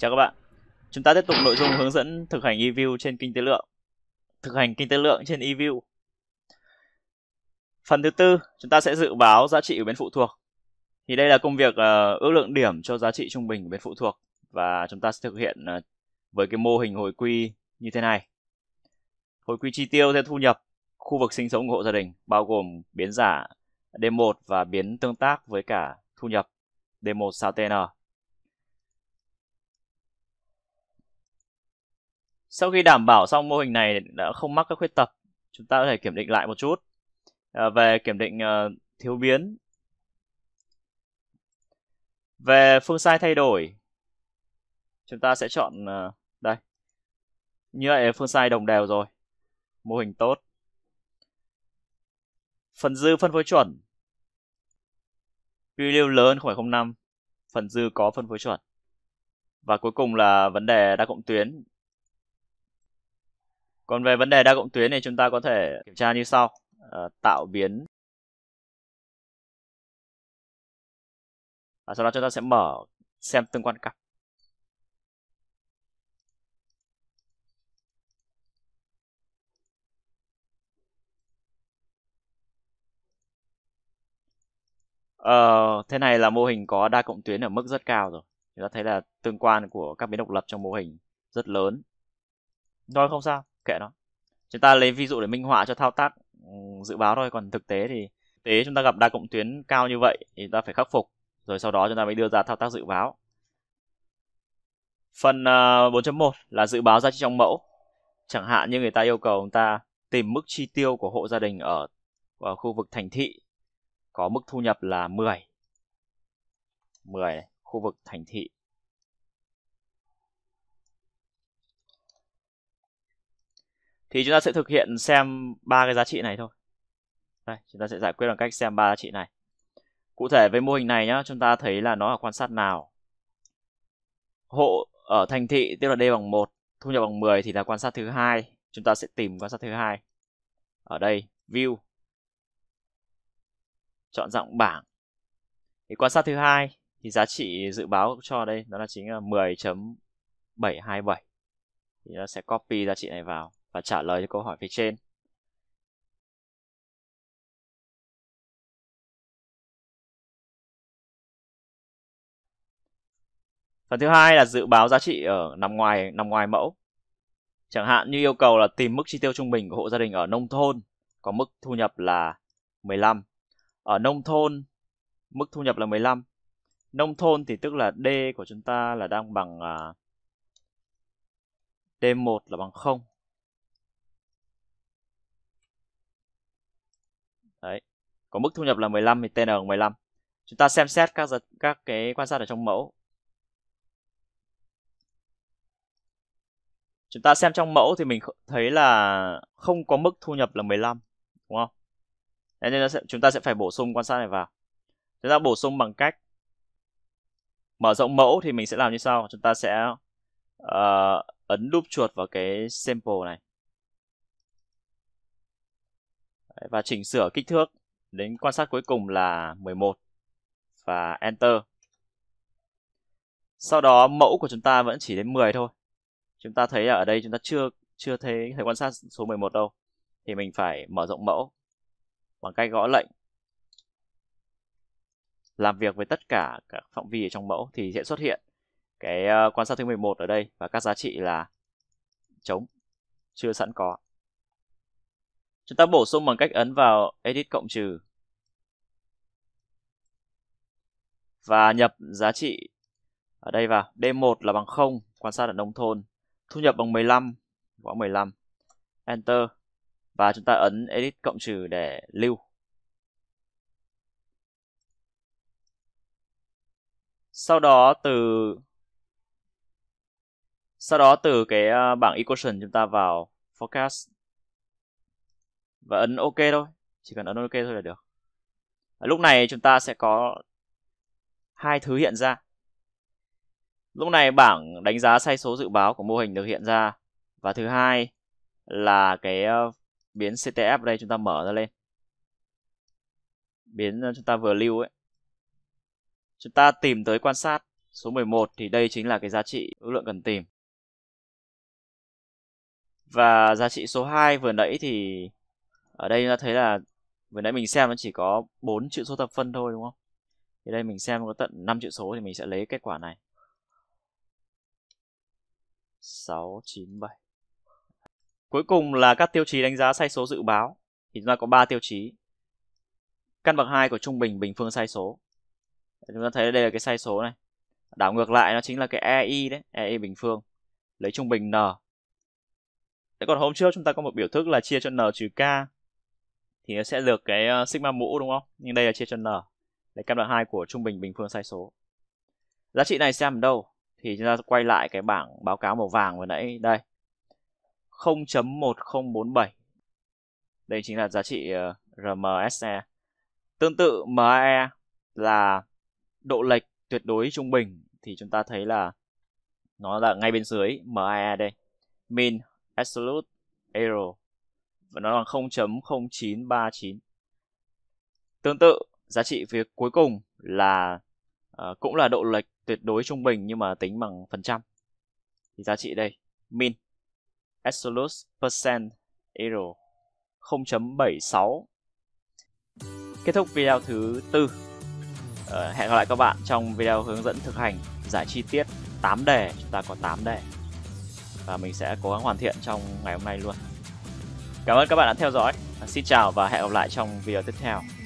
Chào các bạn. Chúng ta tiếp tục nội dung hướng dẫn thực hành EVIEW trên kinh tế lượng. Thực hành kinh tế lượng trên EVIEW. Phần thứ tư, chúng ta sẽ dự báo giá trị của biến phụ thuộc. Thì đây là công việc uh, ước lượng điểm cho giá trị trung bình của biến phụ thuộc và chúng ta sẽ thực hiện uh, với cái mô hình hồi quy như thế này. Hồi quy chi tiêu theo thu nhập, khu vực sinh sống của hộ gia đình bao gồm biến giả D1 và biến tương tác với cả thu nhập D1 sao TN Sau khi đảm bảo xong mô hình này đã không mắc các khuyết tật, chúng ta có thể kiểm định lại một chút à, về kiểm định uh, thiếu biến. Về phương sai thay đổi, chúng ta sẽ chọn uh, đây. Như vậy phương sai đồng đều rồi, mô hình tốt. Phần dư phân phối chuẩn, quy lưu lớn 0,05, phần dư có phân phối chuẩn. Và cuối cùng là vấn đề đa cộng tuyến còn về vấn đề đa cộng tuyến thì chúng ta có thể kiểm tra như sau. À, tạo biến. và sau đó chúng ta sẽ mở xem tương quan cặp. Ờ, thế này là mô hình có đa cộng tuyến ở mức rất cao rồi. Chúng ta thấy là tương quan của các biến độc lập trong mô hình rất lớn. Rồi không sao kệ nó chúng ta lấy ví dụ để minh họa cho thao tác ừ, dự báo thôi còn thực tế thì thực tế chúng ta gặp đa cộng tuyến cao như vậy thì chúng ta phải khắc phục rồi sau đó chúng ta mới đưa ra thao tác dự báo phần 4.1 ờ, là dự báo giá trị trong mẫu chẳng hạn như người ta yêu cầu chúng ta tìm mức chi tiêu của hộ gia đình ở, ở khu vực thành thị có mức thu nhập là 10 10 khu vực thành thị thì chúng ta sẽ thực hiện xem ba cái giá trị này thôi đây chúng ta sẽ giải quyết bằng cách xem ba giá trị này cụ thể với mô hình này nhá chúng ta thấy là nó là quan sát nào hộ ở thành thị tức là d bằng một, thu nhập bằng 10 thì là quan sát thứ hai chúng ta sẽ tìm quan sát thứ hai ở đây view chọn dạng bảng thì quan sát thứ hai thì giá trị dự báo cho đây đó là chính là 10.727 thì nó sẽ copy giá trị này vào và trả lời cho câu hỏi phía trên. Phần thứ hai là dự báo giá trị ở nằm ngoài nằm ngoài mẫu. Chẳng hạn như yêu cầu là tìm mức chi tiêu trung bình của hộ gia đình ở nông thôn có mức thu nhập là 15. Ở nông thôn mức thu nhập là 15. Nông thôn thì tức là D của chúng ta là đang bằng à, D1 là bằng 0 có mức thu nhập là 15 thì TN 15 chúng ta xem xét các giật, các cái quan sát ở trong mẫu chúng ta xem trong mẫu thì mình thấy là không có mức thu nhập là 15 đúng không thế nên sẽ, chúng ta sẽ phải bổ sung quan sát này vào chúng ta bổ sung bằng cách mở rộng mẫu thì mình sẽ làm như sau chúng ta sẽ uh, ấn đúp chuột vào cái sample này Đấy, và chỉnh sửa kích thước Đến quan sát cuối cùng là 11 và Enter. Sau đó mẫu của chúng ta vẫn chỉ đến 10 thôi. Chúng ta thấy là ở đây chúng ta chưa chưa thấy thấy quan sát số 11 đâu. Thì mình phải mở rộng mẫu bằng cách gõ lệnh làm việc với tất cả các phạm vi ở trong mẫu thì sẽ xuất hiện cái ờ, quan sát thứ 11 ở đây và các giá trị là trống chưa sẵn có. Chúng ta bổ sung bằng cách ấn vào Edit cộng trừ và nhập giá trị ở đây vào D1 là bằng 0, quan sát ở nông thôn. Thu nhập bằng 15, gõ 15. Enter và chúng ta ấn edit cộng trừ để lưu. Sau đó từ sau đó từ cái à, bảng equation chúng ta vào forecast và ấn ok thôi chỉ cần ấn ok thôi là được à, lúc này chúng ta sẽ có hai thứ hiện ra lúc này bảng đánh giá sai số dự báo của mô hình được hiện ra và thứ hai là cái ờ, biến CTF đây chúng ta mở ra lên biến ờ, chúng ta vừa lưu ấy chúng ta tìm tới quan sát số 11 thì đây chính là cái giá trị ưu lượng cần tìm và giá trị số 2 vừa nãy thì ở đây chúng ta thấy là vừa nãy mình xem nó chỉ có bốn chữ số thập phân thôi đúng không thì đây mình xem có tận 5 chữ số thì mình sẽ lấy kết quả này 697 cuối cùng là các tiêu chí đánh giá sai số dự báo thì chúng ta có 3 tiêu chí căn bậc 2 của trung bình bình phương sai số chúng ta thấy đây là cái sai số này đảo ngược lại nó chính là cái EI đấy EI bình phương lấy trung bình N Thế còn hôm trước chúng ta có một biểu thức là chia cho N trừ K thì nó sẽ lược cái ờ, sigma mũ đúng không? Nhưng đây là chia cho n. Đấy căn đoạn 2 của trung bình bình phương sai số. Giá trị này xem ở đâu? Thì chúng ta quay lại cái bảng báo cáo màu vàng vừa nãy đây. 0.1047. Đây chính là giá trị ờ, RMSE. Tương tự MAE là độ lệch tuyệt đối trung bình thì chúng ta thấy là nó là ngay bên dưới MAE đây. Mean Absolute Error và nó bằng 0.0939. Tương tự, giá trị phía cuối cùng là uh, cũng là độ lệch tuyệt đối trung bình nhưng mà tính bằng phần trăm. Thì giá trị đây, min absolute percent error 0.76. Kết thúc video thứ tư. Uh, hẹn gặp lại các bạn trong video hướng dẫn thực hành giải chi tiết 8 đề, chúng ta có 8 đề. Và mình sẽ cố gắng hoàn thiện trong ngày hôm nay luôn. Cảm ơn các bạn đã theo dõi. Xin chào và hẹn gặp lại trong video tiếp theo.